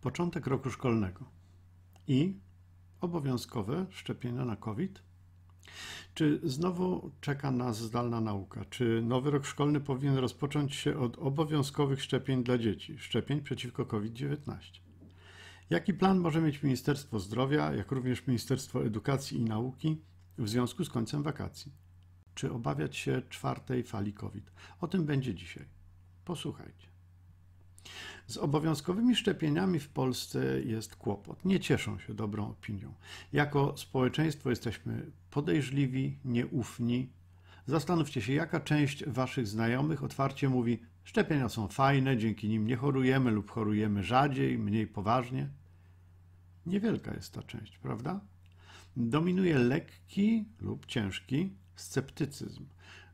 początek roku szkolnego i obowiązkowe szczepienia na COVID? Czy znowu czeka nas zdalna nauka? Czy nowy rok szkolny powinien rozpocząć się od obowiązkowych szczepień dla dzieci, szczepień przeciwko COVID-19? Jaki plan może mieć Ministerstwo Zdrowia, jak również Ministerstwo Edukacji i Nauki w związku z końcem wakacji? Czy obawiać się czwartej fali COVID? O tym będzie dzisiaj. Posłuchajcie. Z obowiązkowymi szczepieniami w Polsce jest kłopot. Nie cieszą się dobrą opinią. Jako społeczeństwo jesteśmy podejrzliwi, nieufni. Zastanówcie się, jaka część waszych znajomych otwarcie mówi: Szczepienia są fajne, dzięki nim nie chorujemy lub chorujemy rzadziej, mniej poważnie. Niewielka jest ta część, prawda? Dominuje lekki lub ciężki sceptycyzm,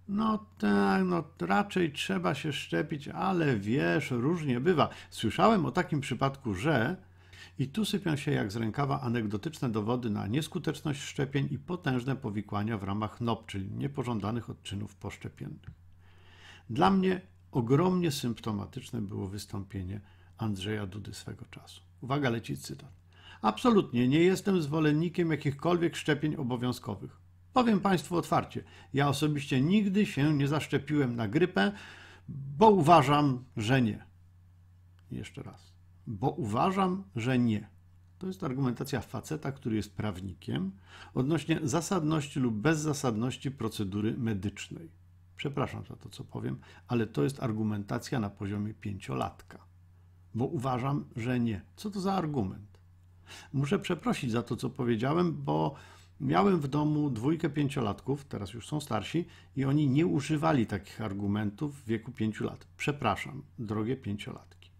no tak, no raczej trzeba się szczepić, ale wiesz, różnie bywa. Słyszałem o takim przypadku, że i tu sypią się jak z rękawa anegdotyczne dowody na nieskuteczność szczepień i potężne powikłania w ramach NOP, czyli niepożądanych odczynów poszczepiennych. Dla mnie ogromnie symptomatyczne było wystąpienie Andrzeja Dudy swego czasu. Uwaga, leci cytat. Absolutnie nie jestem zwolennikiem jakichkolwiek szczepień obowiązkowych. Powiem Państwu otwarcie, ja osobiście nigdy się nie zaszczepiłem na grypę, bo uważam, że nie. Jeszcze raz. Bo uważam, że nie. To jest argumentacja faceta, który jest prawnikiem, odnośnie zasadności lub bezzasadności procedury medycznej. Przepraszam za to, co powiem, ale to jest argumentacja na poziomie pięciolatka. Bo uważam, że nie. Co to za argument? Muszę przeprosić za to, co powiedziałem, bo Miałem w domu dwójkę pięciolatków, teraz już są starsi, i oni nie używali takich argumentów w wieku pięciu lat. Przepraszam, drogie pięciolatki.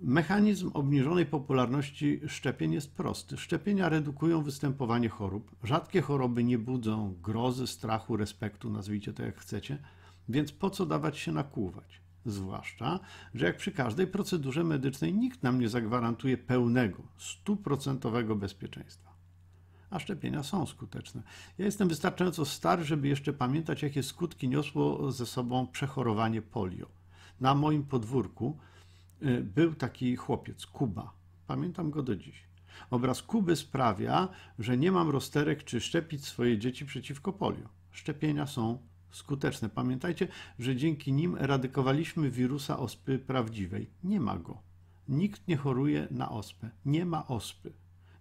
Mechanizm obniżonej popularności szczepień jest prosty. Szczepienia redukują występowanie chorób. Rzadkie choroby nie budzą grozy, strachu, respektu, nazwijcie to jak chcecie, więc po co dawać się nakłuwać? Zwłaszcza, że jak przy każdej procedurze medycznej nikt nam nie zagwarantuje pełnego, stuprocentowego bezpieczeństwa a szczepienia są skuteczne. Ja jestem wystarczająco stary, żeby jeszcze pamiętać, jakie skutki niosło ze sobą przechorowanie polio. Na moim podwórku y, był taki chłopiec, Kuba. Pamiętam go do dziś. Obraz Kuby sprawia, że nie mam rozterek, czy szczepić swoje dzieci przeciwko polio. Szczepienia są skuteczne. Pamiętajcie, że dzięki nim eradykowaliśmy wirusa ospy prawdziwej. Nie ma go. Nikt nie choruje na ospę. Nie ma ospy.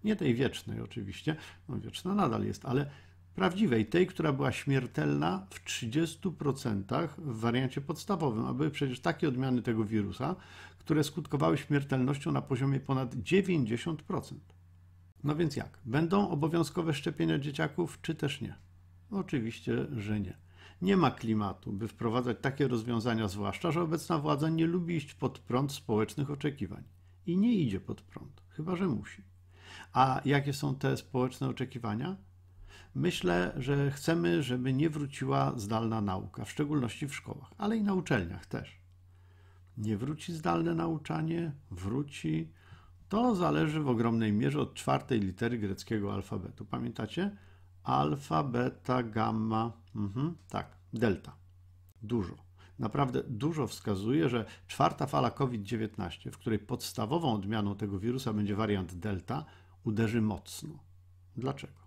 Nie tej wiecznej oczywiście, no wieczna nadal jest, ale prawdziwej, tej, która była śmiertelna w 30% w wariancie podstawowym, a były przecież takie odmiany tego wirusa, które skutkowały śmiertelnością na poziomie ponad 90%. No więc jak? Będą obowiązkowe szczepienia dzieciaków, czy też nie? Oczywiście, że nie. Nie ma klimatu, by wprowadzać takie rozwiązania, zwłaszcza, że obecna władza nie lubi iść pod prąd społecznych oczekiwań. I nie idzie pod prąd, chyba że musi. A jakie są te społeczne oczekiwania? Myślę, że chcemy, żeby nie wróciła zdalna nauka, w szczególności w szkołach, ale i na uczelniach też. Nie wróci zdalne nauczanie, wróci. To zależy w ogromnej mierze od czwartej litery greckiego alfabetu. Pamiętacie? Alfa, beta, gamma, mhm, tak, delta. Dużo. Naprawdę dużo wskazuje, że czwarta fala COVID-19, w której podstawową odmianą tego wirusa będzie wariant delta, uderzy mocno. Dlaczego?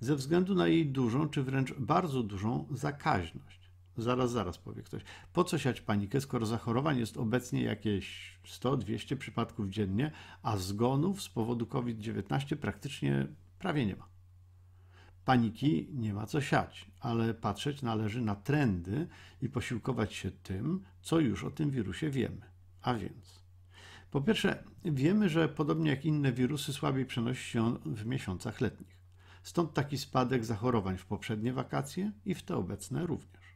Ze względu na jej dużą, czy wręcz bardzo dużą zakaźność. Zaraz, zaraz powie ktoś. Po co siać panikę, skoro zachorowań jest obecnie jakieś 100-200 przypadków dziennie, a zgonów z powodu COVID-19 praktycznie prawie nie ma? Paniki nie ma co siać, ale patrzeć należy na trendy i posiłkować się tym, co już o tym wirusie wiemy. A więc po pierwsze, wiemy, że podobnie jak inne wirusy, słabiej przenosi się on w miesiącach letnich. Stąd taki spadek zachorowań w poprzednie wakacje i w te obecne również.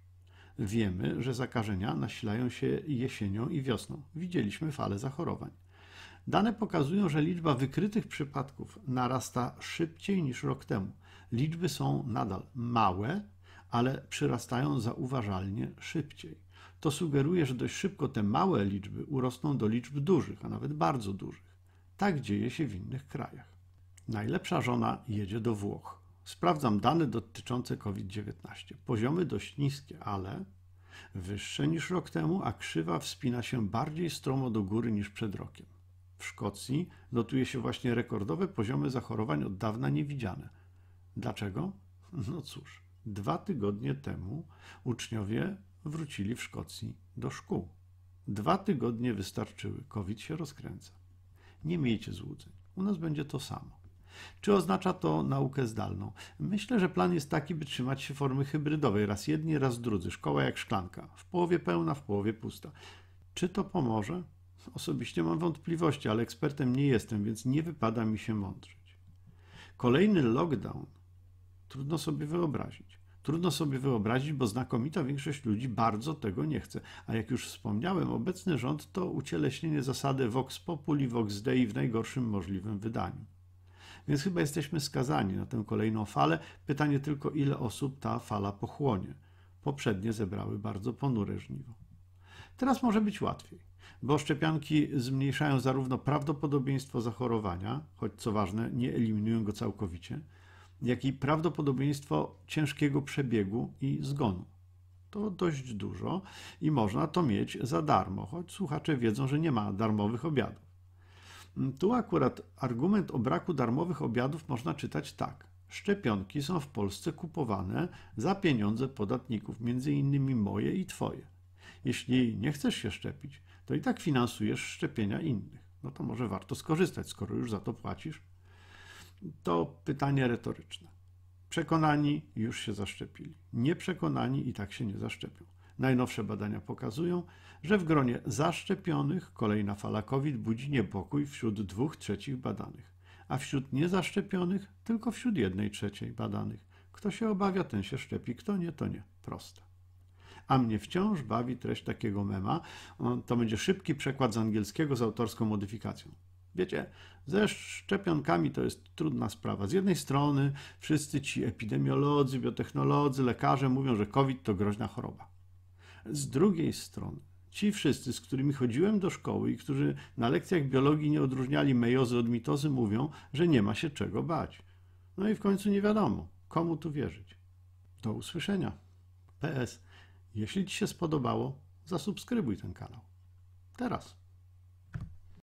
Wiemy, że zakażenia nasilają się jesienią i wiosną. Widzieliśmy falę zachorowań. Dane pokazują, że liczba wykrytych przypadków narasta szybciej niż rok temu. Liczby są nadal małe, ale przyrastają zauważalnie szybciej to sugeruje, że dość szybko te małe liczby urosną do liczb dużych, a nawet bardzo dużych. Tak dzieje się w innych krajach. Najlepsza żona jedzie do Włoch. Sprawdzam dane dotyczące COVID-19. Poziomy dość niskie, ale wyższe niż rok temu, a krzywa wspina się bardziej stromo do góry niż przed rokiem. W Szkocji notuje się właśnie rekordowe poziomy zachorowań od dawna niewidziane. Dlaczego? No cóż, dwa tygodnie temu uczniowie wrócili w Szkocji do szkół. Dwa tygodnie wystarczyły, COVID się rozkręca. Nie miejcie złudzeń, u nas będzie to samo. Czy oznacza to naukę zdalną? Myślę, że plan jest taki, by trzymać się formy hybrydowej, raz jedni, raz drudzy, szkoła jak szklanka, w połowie pełna, w połowie pusta. Czy to pomoże? Osobiście mam wątpliwości, ale ekspertem nie jestem, więc nie wypada mi się mądrzyć. Kolejny lockdown trudno sobie wyobrazić. Trudno sobie wyobrazić, bo znakomita większość ludzi bardzo tego nie chce. A jak już wspomniałem, obecny rząd to ucieleśnienie zasady vox populi, vox dei w najgorszym możliwym wydaniu. Więc chyba jesteśmy skazani na tę kolejną falę. Pytanie tylko, ile osób ta fala pochłonie. Poprzednie zebrały bardzo ponure żniwo. Teraz może być łatwiej, bo szczepionki zmniejszają zarówno prawdopodobieństwo zachorowania, choć co ważne, nie eliminują go całkowicie, jak i prawdopodobieństwo ciężkiego przebiegu i zgonu. To dość dużo i można to mieć za darmo, choć słuchacze wiedzą, że nie ma darmowych obiadów. Mm, tu akurat argument o braku darmowych obiadów można czytać tak. Szczepionki są w Polsce kupowane za pieniądze podatników, między innymi moje i twoje. Jeśli nie chcesz się szczepić, to i tak finansujesz szczepienia innych. No to może warto skorzystać, skoro już za to płacisz. To pytanie retoryczne. Przekonani już się zaszczepili. Nieprzekonani i tak się nie zaszczepią. Najnowsze badania pokazują, że w gronie zaszczepionych kolejna fala COVID budzi niepokój wśród dwóch trzecich badanych, a wśród niezaszczepionych tylko wśród jednej trzeciej badanych. Kto się obawia, ten się szczepi, kto nie, to nie. Proste. A mnie wciąż bawi treść takiego mema. To będzie szybki przekład z angielskiego z autorską modyfikacją. Wiecie, ze szczepionkami to jest trudna sprawa. Z jednej strony wszyscy ci epidemiolodzy, biotechnolodzy, lekarze mówią, że COVID to groźna choroba. Z drugiej strony ci wszyscy, z którymi chodziłem do szkoły i którzy na lekcjach biologii nie odróżniali mejozy od mitozy, mówią, że nie ma się czego bać. No i w końcu nie wiadomo, komu tu wierzyć. Do usłyszenia. PS. Jeśli Ci się spodobało, zasubskrybuj ten kanał. Teraz.